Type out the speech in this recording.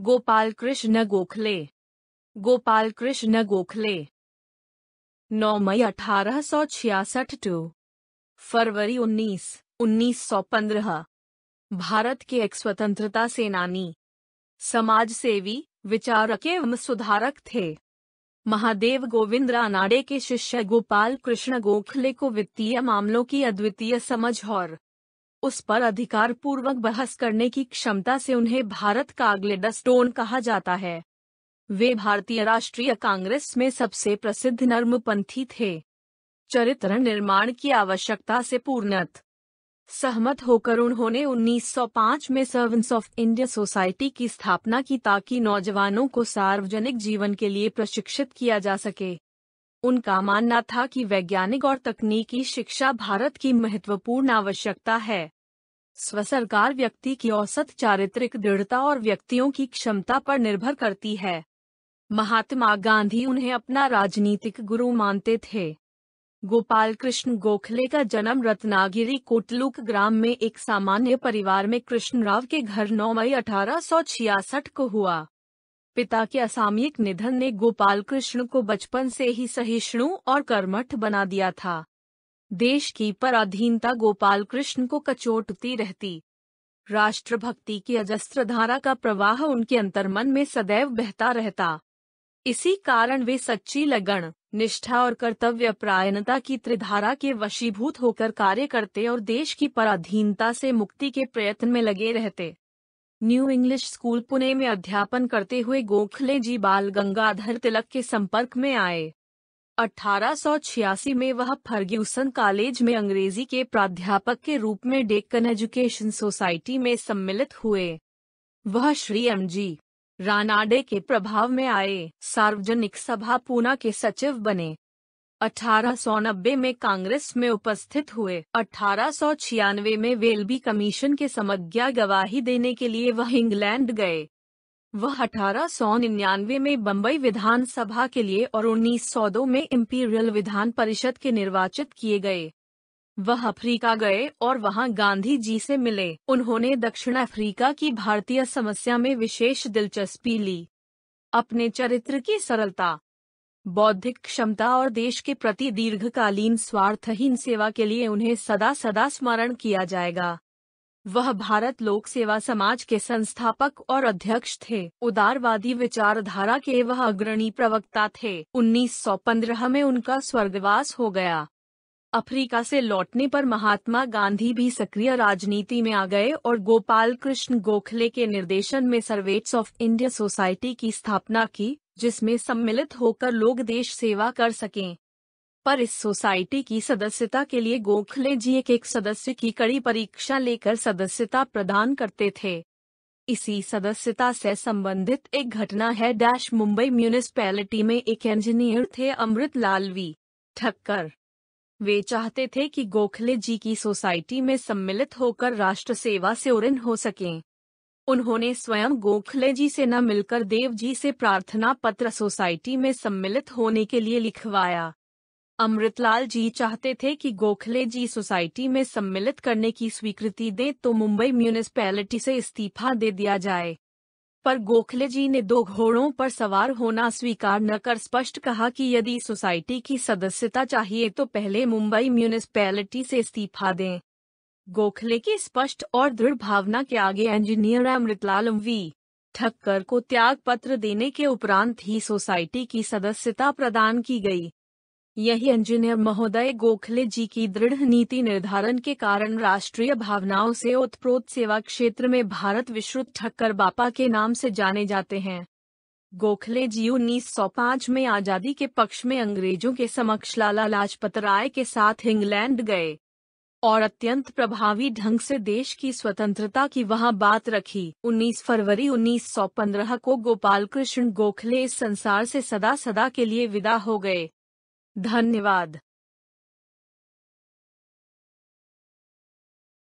गोपाल कृष्ण गोखले गोपाल कृष्ण गोखले 9 मई अठारह सौ छियासठ टू फरवरी 19 1915 भारत के एक स्वतंत्रता सेनानी समाज सेवी विचारक एवं सुधारक थे महादेव गोविंद रानाडे के शिष्य गोपाल कृष्ण गोखले को वित्तीय मामलों की अद्वितीय समझ और उस पर अधिकार पूर्वक बहस करने की क्षमता से उन्हें भारत का अगले स्टोन कहा जाता है वे भारतीय राष्ट्रीय कांग्रेस में सबसे प्रसिद्ध नर्मपंथी थे चरित्र निर्माण की आवश्यकता से पूर्णत सहमत होकर उन्होंने 1905 में सर्वेंट्स ऑफ इंडिया सोसाइटी की स्थापना की ताकि नौजवानों को सार्वजनिक जीवन के लिए प्रशिक्षित किया जा सके उनका मानना था कि वैज्ञानिक और तकनीकी शिक्षा भारत की महत्वपूर्ण आवश्यकता है स्व सरकार व्यक्ति की औसत चारित्रिक दृढ़ता और व्यक्तियों की क्षमता पर निर्भर करती है महात्मा गांधी उन्हें अपना राजनीतिक गुरु मानते थे गोपाल कृष्ण गोखले का जन्म रत्नागिरी कोटलुक ग्राम में एक सामान्य परिवार में कृष्णराव के घर 9 मई अठारह को हुआ पिता के असामयिक निधन ने गोपाल कृष्ण को बचपन से ही सहिष्णु और कर्मठ बना दिया था देश की पराधीनता गोपाल कृष्ण को कचोटती रहती राष्ट्रभक्ति की अजस्त्र धारा का प्रवाह उनके अंतर्मन में सदैव बहता रहता इसी कारण वे सच्ची लगन निष्ठा और कर्तव्य प्रायणता की त्रिधारा के वशीभूत होकर कार्य करते और देश की पराधीनता से मुक्ति के प्रयत्न में लगे रहते न्यू इंग्लिश स्कूल पुणे में अध्यापन करते हुए गोखले जी बाल गंगाधर तिलक के संपर्क में आए 1886 में वह फर्ग्यूसन कॉलेज में अंग्रेजी के प्राध्यापक के रूप में डेक्कन एजुकेशन सोसाइटी में सम्मिलित हुए वह श्री एम जी रानाडे के प्रभाव में आए सार्वजनिक सभा पूना के सचिव बने 1890 में कांग्रेस में उपस्थित हुए अठारह में वेलबी कमीशन के समज्ञा गवाही देने के लिए वह इंग्लैंड गए वह अठारह सौ निन्यानवे में बम्बई विधानसभा के लिए और उन्नीस सौ दो में इम्पीरियल विधान परिषद के निर्वाचित किए गए वह अफ्रीका गए और वहां गांधी जी से मिले उन्होंने दक्षिण अफ्रीका की भारतीय समस्या में विशेष दिलचस्पी ली अपने चरित्र की सरलता बौद्धिक क्षमता और देश के प्रति दीर्घकालीन स्वार्थहीन सेवा के लिए उन्हें सदा सदा स्मरण किया जाएगा वह भारत लोक सेवा समाज के संस्थापक और अध्यक्ष थे उदारवादी विचारधारा के वह अग्रणी प्रवक्ता थे 1915 में उनका स्वर्गवास हो गया अफ्रीका से लौटने पर महात्मा गांधी भी सक्रिय राजनीति में आ गए और गोपाल कृष्ण गोखले के निर्देशन में सर्वेट्स ऑफ इंडिया सोसाइटी की स्थापना की जिसमें सम्मिलित होकर लोग देश सेवा कर सकें पर इस सोसाइटी की सदस्यता के लिए गोखले जी एक एक सदस्य की कड़ी परीक्षा लेकर सदस्यता प्रदान करते थे इसी सदस्यता से संबंधित एक घटना है डैश मुंबई म्यूनिसपैलिटी में एक इंजीनियर थे अमृत लालवी ठक्कर वे चाहते थे कि गोखले जी की सोसाइटी में सम्मिलित होकर राष्ट्र सेवा से उड़न हो सकें उन्होंने स्वयं गोखले जी से न मिलकर देव जी से प्रार्थना पत्र सोसाइटी में सम्मिलित होने के लिए लिखवाया अमृतलाल जी चाहते थे कि गोखले जी सोसाइटी में सम्मिलित करने की स्वीकृति दें तो मुंबई म्यूनिसपैलिटी से इस्तीफा दे दिया जाए पर गोखले जी ने दो घोड़ों पर सवार होना स्वीकार न कर स्पष्ट कहा कि यदि सोसाइटी की सदस्यता चाहिए तो पहले मुंबई म्यूनिसपैलिटी से इस्तीफा दें गोखले की स्पष्ट और दृढ़ भावना के आगे इंजीनियर अमृतलाल वी ठक्कर को त्याग पत्र देने के उपरांत ही सोसाइटी की सदस्यता प्रदान की गई यही इंजीनियर महोदय गोखले जी की दृढ़ नीति निर्धारण के कारण राष्ट्रीय भावनाओं से उत्प्रोत सेवा क्षेत्र में भारत विश्रुत ठक्कर बापा के नाम से जाने जाते हैं गोखले जी उन्नीस में आजादी के पक्ष में अंग्रेजों के समक्ष लाला लाजपत राय के साथ इंग्लैंड गए और अत्यंत प्रभावी ढंग से देश की स्वतंत्रता की वहां बात रखी 19 फरवरी 1915 को गोपाल कृष्ण गोखले इस संसार से सदा सदा के लिए विदा हो गए धन्यवाद